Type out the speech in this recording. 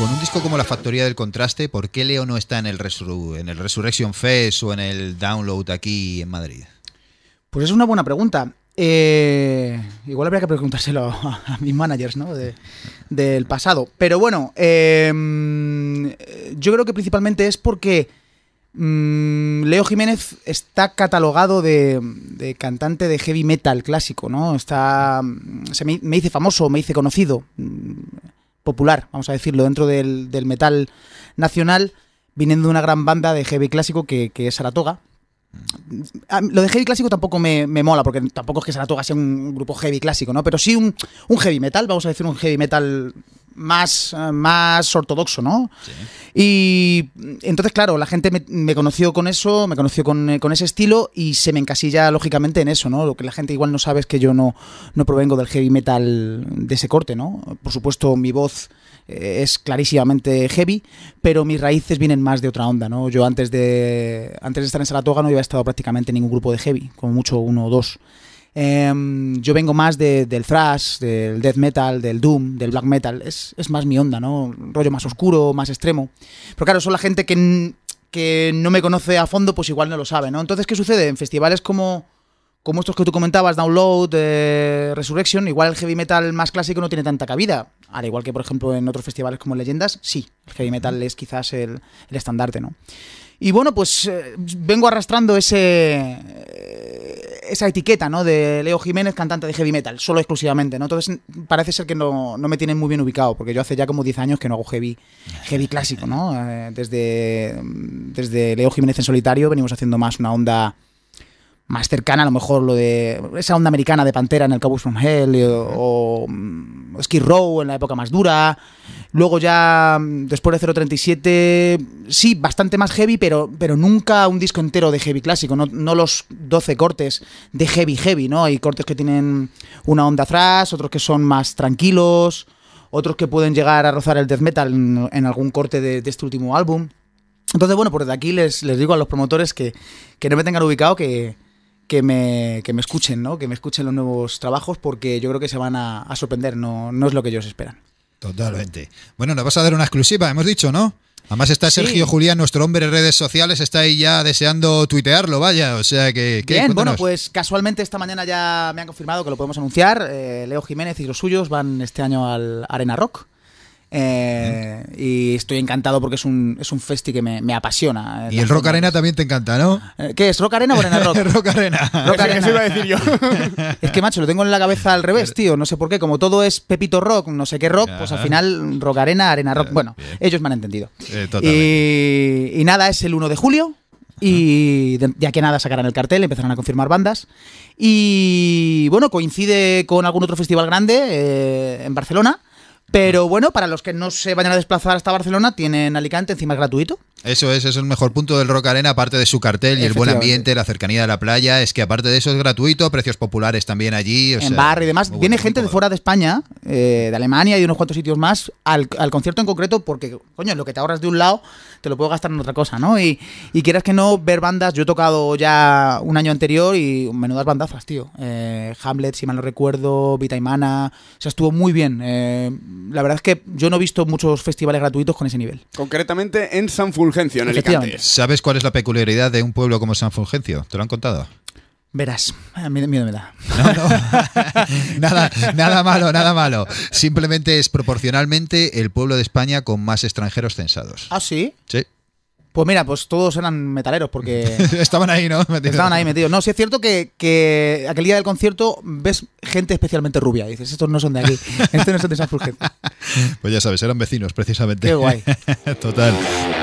con un disco como La Factoría del Contraste, ¿por qué Leo no está en el, en el Resurrection Fest o en el Download aquí en Madrid? Pues es una buena pregunta. Eh, igual habría que preguntárselo a, mis managers ¿no? del pasado. Pero bueno, eh, yo creo que principalmente es porque mm, Leo Jiménez está catalogado de, cantante de heavy metal clásico, ¿no? Está, mm, me, dice famoso, me dice conocido, mm, popular, vamos a decirlo, dentro del, metal nacional, viniendo de una gran banda de heavy clásico que, que es Saratoga, mm. lo de heavy clásico tampoco me, mola, porque tampoco es que Saratoga sea un grupo heavy clásico, ¿no? Pero sí un, un, heavy metal, vamos a decir un heavy metal más, eh, más ortodoxo, ¿no? Y mm, entonces, claro, la gente me, conoció con eso, me conoció eh, con, ese estilo y se me encasilla lógicamente en eso, ¿no? Lo que la gente igual no sabe es que yo no, no provengo del heavy metal de ese corte, ¿no? Por supuesto, mi voz eh, es clarísimamente heavy, pero mis raíces vienen más de otra onda, ¿no? Yo antes de, antes de estar en Saratoga no había estado prácticamente en ningún grupo de heavy, como mucho uno o dos. Em, yo vengo más del thrash, del death metal, del doom, del black metal. Es, más mi onda, ¿no? Un rollo más oscuro, más extremo. Pero claro, son la gente que, que no me conoce a fondo, pues igual no lo sabe, ¿no? Entonces, ¿qué sucede? En festivales como como estos que tú comentabas, Download, eh, Resurrection, igual el heavy metal más clásico no tiene tanta cabida. Al igual que, por ejemplo, en otros festivales como Leyendas, sí, el heavy metal es quizás el, estandarte, ¿no? Y bueno, pues eh, vengo arrastrando ese, esa etiqueta, ¿no? De Leo Jiménez, cantante de heavy metal, solo exclusivamente, ¿no? Entonces parece ser que no, me tienen muy bien ubicado, porque yo hace ya como 10 años que no hago heavy, heavy clásico, ¿no? Eh, desde, desde Leo Jiménez en solitario venimos haciendo más una onda más cercana, a lo mejor lo de esa onda americana de Pantera en el Cabo from Hell o, o mm, Row en la época más dura, Luego ya, mm, después de 0.37, sí, bastante más heavy, pero, pero nunca un disco entero de heavy clásico, no, los 12 cortes de heavy heavy, ¿no? Hay cortes que tienen una onda atrás, otros que son más tranquilos, otros que pueden llegar a rozar el death metal en, algún corte de, este último álbum. Entonces, bueno, pues de aquí les, les digo a los promotores que, no me tengan ubicado, que, que me, escuchen, ¿no? Que me escuchen los nuevos trabajos porque yo creo que se van a, a sorprender, no, no es lo que ellos esperan. Totalmente. Bueno, nos vas a dar una exclusiva, hemos dicho, ¿no? Además está Sergio Julián, nuestro hombre de redes sociales, está ahí ya deseando tuitearlo, vaya, o sea que... Bien, bueno, pues casualmente esta mañana ya me han confirmado que lo podemos anunciar. Eh, Leo Jiménez y los suyos van este año al Arena Rock. Eh, y estoy encantado porque es un, es festi que me, apasiona. Y el Rock Arena también te encanta, ¿no? Eh, ¿Qué es? ¿Rock Arena o Arena Rock? rock Arena. es que, macho, lo tengo en la cabeza al revés, tío. No sé por qué. Como todo es Pepito Rock, no sé qué rock, pues al final Rock Arena, Arena Rock. Bueno, ellos me han entendido. Eh, y, nada, es el 1 de julio. Y ya que nada sacarán el cartel, empezarán a confirmar bandas. Y bueno, coincide con algún otro festival grande en Barcelona. Pero bueno, para los que no se vayan a desplazar hasta Barcelona, tienen Alicante, encima es gratuito. Eso es, es el mejor punto del Rock Arena, aparte de su cartel y el buen ambiente, la cercanía de la playa, es que aparte de eso es gratuito, precios populares también allí. en bar y demás. Viene gente de fuera de España, eh, de Alemania y de unos cuantos sitios más, al, concierto en concreto, porque, coño, lo que te ahorras de un lado, te lo puedo gastar en otra cosa, ¿no? Y, y quieras que no, ver bandas, yo he tocado ya un año anterior y menudas bandazas, tío. Eh, Hamlet, si mal no recuerdo, Vita y Mana, o sea, estuvo muy bien. Eh, la verdad es que yo no he visto muchos festivales gratuitos con ese nivel. Concretamente en San Fulgencio, en Alicante. ¿Sabes cuál es la peculiaridad de un pueblo como San Fulgencio? ¿Te lo han contado? Verás, eh, miedo me da. nada, nada malo, nada malo. Simplemente es proporcionalmente el pueblo de España con más extranjeros censados. ¿Ah, sí? Sí. Pues mira, pues todos eran metaleros porque... Estaban ahí, ¿no? Estaban ahí metidos. No, sí es cierto que, aquel día del concierto ves gente especialmente rubia. Y dices, estos no son de aquí, estos no son de San Fulgencio. pues ya sabes, eran vecinos precisamente. Qué guay. Total.